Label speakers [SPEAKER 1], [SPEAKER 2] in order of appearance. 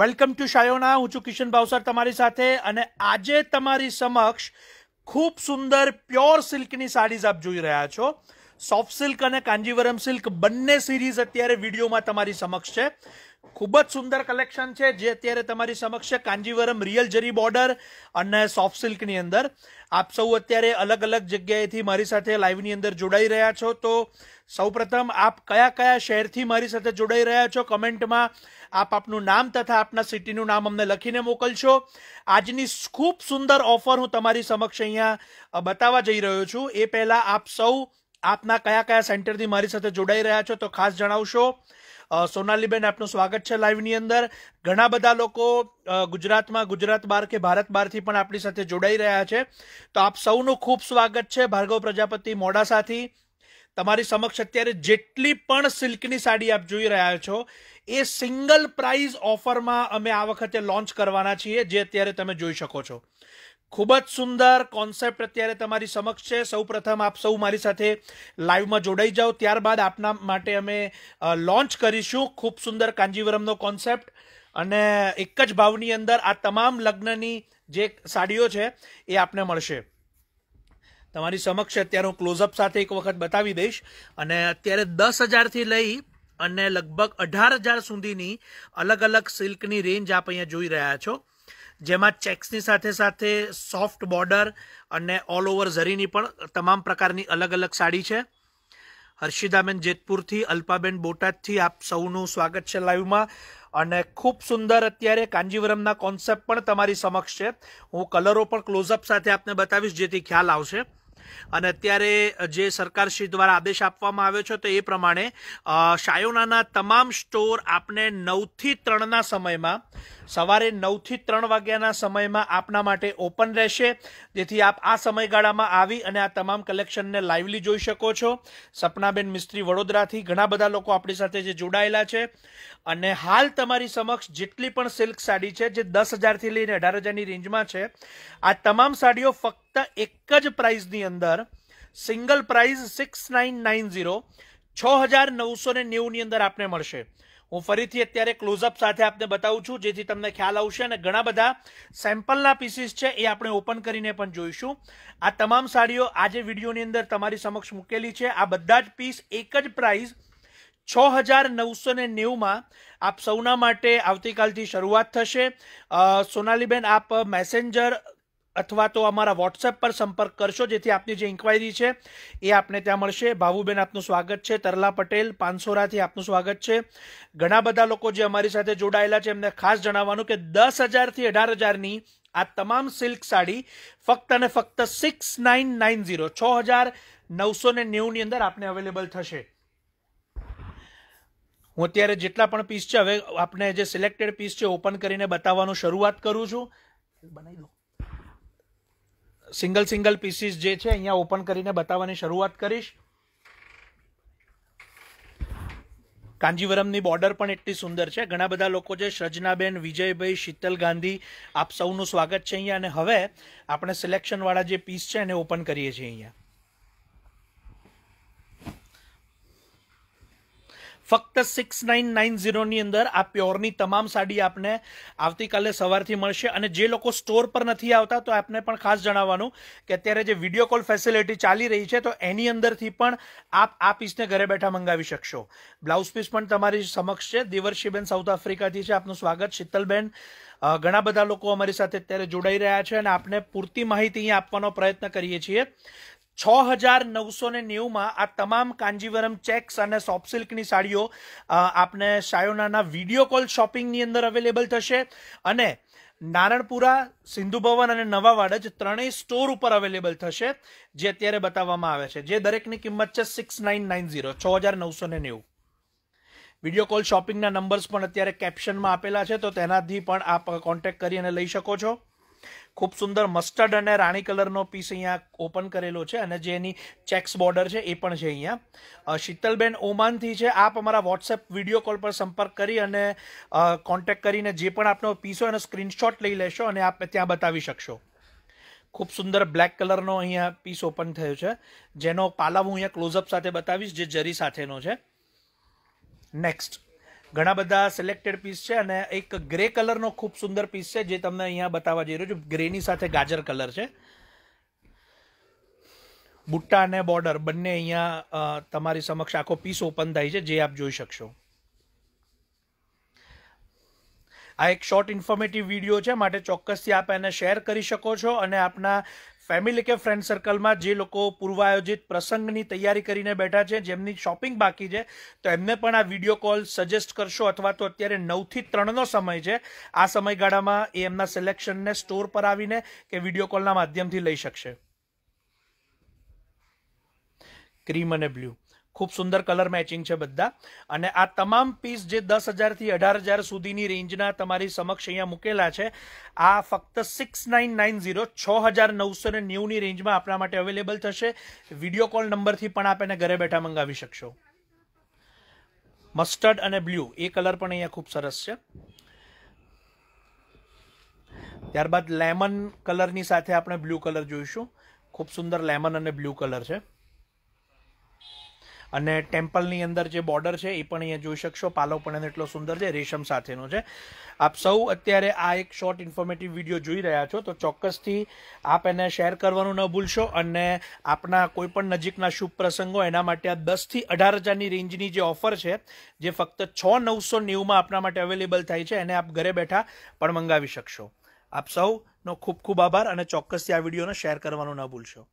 [SPEAKER 1] welcome to શાયોના હું છું કિશન ભાવસર તમારી સાથે અને આજે તમારી સમક્ષ ખૂબ સુંદર પ્યોર સિલ્કની સાડીઝ આપ જોઈ રહ્યા છો સોફ્ટ સિલ્ક અને કાંજીવરમ સિલ્ક બંને સિરીઝ અત્યારે વિડીયોમાં તમારી સમક્ષ છે ખૂબ જ સુંદર કલેક્શન છે જે અત્યારે તમારી સમક્ષ છે કાંજીવરમ રિયલ જરી બોર્ડર અને સોફ્ટ સિલ્કની અંદર આપ સૌ અત્યારે અલગ અલગ જગ્યાએથી મારી સાથે લાઈવની અંદર જોડાઈ રહ્યા છો તો સૌપ્રથમ આપ કયા કયા શહેરથી મારી સાથે જોડાઈ રહ્યા છો કમેન્ટમાં આપ આપનું નામ તથા આપના સિટીનું નામ અમને લખીને મોકલશો આજની ખૂબ સુંદર ઓફર હું તમારી સમક્ષ અહીંયા બતાવવા જઈ રહ્યો છું એ પહેલાં આપ સૌ આપના કયા કયા સેન્ટરથી મારી સાથે જોડાઈ રહ્યા છો તો ખાસ જણાવશો સોનાલીબેન આપનું સ્વાગત છે લાઈવની અંદર ઘણા બધા લોકો ગુજરાતમાં ગુજરાત બહાર કે ભારત બહારથી પણ આપણી સાથે જોડાઈ રહ્યા છે તો આપ સૌનું ખૂબ સ્વાગત છે ભાર્ગવ પ્રજાપતિ મોડાસાથી તમારી સમક્ષ અત્યારે જેટલી પણ સિલ્કની સાડી આપ જોઈ રહ્યા છો એ સિંગલ પ્રાઇઝ ઓફરમાં અમે આ વખતે લોન્ચ કરવાના છીએ જે અત્યારે તમે જોઈ શકો છો ખૂબ જ સુંદર કોન્સેપ્ટ અત્યારે તમારી સમક્ષ છે સૌપ્રથમ આપ સૌ મારી સાથે લાઈવમાં જોડાઈ જાઓ ત્યારબાદ આપના માટે અમે લોન્ચ કરીશું ખૂબ સુંદર કાંજીવરમનો કોન્સેપ્ટ અને એક જ ભાવની અંદર આ તમામ લગ્નની જે સાડીઓ છે એ આપને મળશે તમારી સમક્ષ અત્યારે હું ક્લોઝઅપ સાથે એક વખત બતાવી દઈશ અને અત્યારે દસ હજારથી લઈ અને લગભગ અઢાર હજાર સુધીની અલગ અલગ સિલ્કની રેન્જ આપ અહીંયા જોઈ રહ્યા છો જેમાં ચેક્સની સાથે સાથે સોફ્ટ બોર્ડર અને ઓલ ઓવર ઝરીની પણ તમામ પ્રકારની અલગ અલગ સાડી છે હર્ષિદાબેન જેતપુરથી અલ્પાબેન બોટાદથી આપ સૌનું સ્વાગત છે લાઈવમાં અને ખૂબ સુંદર અત્યારે કાંજીવરમના કોન્સેપ્ટ પણ તમારી સમક્ષ છે હું કલરો પણ ક્લોઝઅપ સાથે આપને બતાવીશ જેથી ખ્યાલ આવશે અને અત્યારે જે સરકારશ્રી દ્વારા આદેશ આપવામાં આવ્યો છે તો એ પ્રમાણે શાયોનાના તમામ સ્ટોર આપને નવથી ત્રણના સમયમાં સવારે નવથી ત્રણ વાગ્યાના સમયમાં આપના માટે ઓપન રહેશે જેથી આપ આ સમયગાળામાં આવી અને આ તમામ કલેક્શનને લાઈવલી જોઈ શકો છો સપનાબેન મિસ્ત્રી વડોદરાથી ઘણા બધા લોકો આપણી સાથે જે જોડાયેલા છે અને હાલ તમારી સમક્ષ જેટલી પણ સિલ્ક સાડી છે જે દસ હજારથી લઈને અઢાર હજારની રેન્જમાં છે આ તમામ સાડીઓ ફક્ત ફક્ત એક જ પ્રાઇઝની અંદર single price six nine nine zero છ હજાર નવસો ને નેવુંની અંદર આપને મળશે હું ફરીથી અત્યારે ક્લોઝઅપ સાથે આપને બતાવું છું જેથી તમને ખ્યાલ આવશે અને ઘણા બધા સેમ્પલના પીસીસ છે એ આપણે ઓપન કરીને પણ જોઈશું આ તમામ સાડીઓ આજે વિડીયોની અંદર તમારી સમક્ષ મૂકેલી છે આ બધા જ પીસ એક જ પ્રાઇઝ છ હજાર નવસો ને નેવુંમાં આપ સૌના માટે આવતીકાલથી શરૂઆત થશે સોનાલીબેન આપ મેસેન્જર અથવા તો અમારા વોટ્સએપ પર સંપર્ક કરશો જેથી આપની જે ઇન્કવાયરી છે એ આપને ત્યાં મળશે ભાવુબેન આપનું સ્વાગત છે તરલા પટેલ પાંચસોરાથી આપનું સ્વાગત છે ઘણા બધા લોકો જે અમારી સાથે જોડાયેલા છે એમને ખાસ જણાવવાનું કે દસ હજારથી અઢાર હજારની આ તમામ સિલ્ક સાડી ફક્ત અને ફક્ત સિક્સ નાઇન નાઇન ઝીરો છ હજાર નવસો ને નેવુંની અંદર આપને અવેલેબલ થશે હું અત્યારે જેટલા પણ પીસ છે હવે આપણે જે સિલેક્ટેડ પીસ છે ઓપન કરીને બતાવવાનું શરૂઆત કરું છું બનાવી દઉં સિંગલ સિંગલ પીસીસ જે છે અહીંયા ઓપન કરીને બતાવવાની શરૂઆત કરીશ કાંજીવરમની બોર્ડર પણ એટલી સુંદર છે ઘણા બધા લોકો છે સૃજનાબેન વિજયભાઈ શીતલ ગાંધી આપ સૌનું સ્વાગત છે અહીંયા અને હવે આપણે સિલેક્શનવાળા જે પીસ છે એને ઓપન કરીએ છીએ અહીંયા ફક્ત સિક્સ નાઇન નાઇન ઝીરોની અંદર આ પ્યોરની તમામ સાડી આપને આવતીકાલે સવારથી મળશે અને જે લોકો સ્ટોર પર નથી આવતા તો આપને પણ ખાસ જણાવવાનું કે અત્યારે જે વિડીયો કોલ ફેસિલિટી ચાલી રહી છે તો એની અંદરથી પણ આપ આ પીસને ઘરે બેઠા મંગાવી શકશો બ્લાઉઝ પીસ પણ તમારી સમક્ષ છે દેવર્ષીબેન સાઉથ આફ્રિકાથી છે આપનું સ્વાગત શીતલબેન ઘણા બધા લોકો અમારી સાથે અત્યારે જોડાઈ રહ્યા છે અને આપને પૂરતી માહિતી અહીંયા આપવાનો પ્રયત્ન કરીએ છીએ છ હજાર નવસો ને નેવુંમાં આ તમામ કાંજીવરમ ચેક્સ અને સોફ્ટ સિલ્કની સાડીઓ આપને સાયોનાના વિડીયો કોલ શોપિંગની અંદર અવેલેબલ થશે અને નારણપુરા સિંધુ ભવન અને નવા વાડજ ત્રણેય સ્ટોર ઉપર અવેલેબલ થશે જે અત્યારે બતાવવામાં આવે છે જે દરેકની કિંમત છે સિક્સ નાઇન નાઇન ઝીરો છ હજાર નવસો ને નેવું વિડીયો કોલ શોપિંગના નંબર્સ પણ અત્યારે કેપ્શનમાં આપેલા છે તો તેનાથી પણ આપ કોન્ટેક્ટ કરી અને લઈ શકો છો ખૂબ સુંદર મસ્ટર્ડ અને રાણી કલરનો પીસ અહીંયા ઓપન કરેલો છે અને જે એની ચેક્સ બોર્ડર છે એ પણ છે અહીંયા શીતલબેન ઓમાનથી છે આપ અમારા વોટ્સએપ વિડીયો કોલ પર સંપર્ક કરી અને કોન્ટેક કરીને જે પણ આપનો પીસ હોય એનો સ્ક્રીનશોટ લઈ લેશો અને આપ ત્યાં બતાવી શકશો ખૂબ સુંદર બ્લેક કલરનો અહીંયા પીસ ઓપન થયો છે જેનો પાલાવ હું અહીંયા ક્લોઝઅપ સાથે બતાવીશ જે જરી સાથેનો છે નેક્સ્ટ ઘણા બધા સિલેક્ટેડ પીસ છે અને એક ગ્રે કલરનો ખૂબ સુંદર પીસ છે જે તમને અહીંયા બતાવવા જઈ રહ્યો છું ગ્રેની સાથે ગાજર કલર છે બુટ્ટા અને બોર્ડર બંને અહીંયા તમારી સમક્ષ આખો પીસ ઓપન થાય છે જે આપ જોઈ શકશો આ એક શોર્ટ ઇન્ફોર્મેટિવ વિડીયો છે માટે ચોક્કસથી આપ એને શેર કરી શકો છો અને આપના ફેમિલી કે ફ્રેન્ડ સર્કલમાં જે લોકો પૂર્વાયોજિત પ્રસંગની તૈયારી કરીને બેઠા છે જેમની શોપિંગ બાકી છે તો એમને પણ આ વિડીયો કોલ સજેસ્ટ કરશો અથવા તો અત્યારે નવથી ત્રણનો સમય છે આ સમયગાળામાં એ એમના સિલેક્શનને સ્ટોર પર આવીને કે વિડીયો કોલના માધ્યમથી લઈ શકશે ક્રીમ અને બ્લ્યુ ખૂબ સુંદર કલર મેચિંગ છે બધા અને આ તમામ પીસ જે દસ હજારથી અઢાર હજાર સુધીની રેન્જના તમારી સમક્ષ અહીંયા મૂકેલા છે આ ફક્ત સિક્સ નાઇન નાઇન ઝીરો છ હજાર નવસો ને નેવુંની રેન્જમાં આપણા માટે અવેલેબલ થશે વિડીયો કોલ નંબરથી પણ આપ એને ઘરે બેઠા મંગાવી શકશો મસ્ટર્ડ અને બ્લુ એ કલર પણ અહીંયા ખૂબ સરસ છે ત્યારબાદ લેમન કલરની સાથે આપણે બ્લુ કલર જોઈશું ખૂબ સુંદર લેમન અને બ્લુ કલર છે અને ટેમ્પલની અંદર જે બોર્ડર છે એ પણ અહીંયા જોઈ શકશો પાલો પણ એટલો સુંદર છે રેશમ સાથેનો છે આપ સૌ અત્યારે આ એક શોર્ટ ઇન્ફોર્મેટિવ વિડીયો જોઈ રહ્યા છો તો ચોક્કસથી આપ એને શેર કરવાનું ન ભૂલશો અને આપના કોઈપણ નજીકના શુભ પ્રસંગો એના માટે આ દસથી અઢાર હજારની રેન્જની જે ઓફર છે જે ફક્ત છ નવસો નેવુંમાં આપના માટે અવેલેબલ થાય છે એને આપ ઘરે બેઠા પણ મંગાવી શકશો આપ સૌનો ખૂબ ખૂબ આભાર અને ચોક્કસથી આ વિડીયોને શેર કરવાનું ન ભૂલશો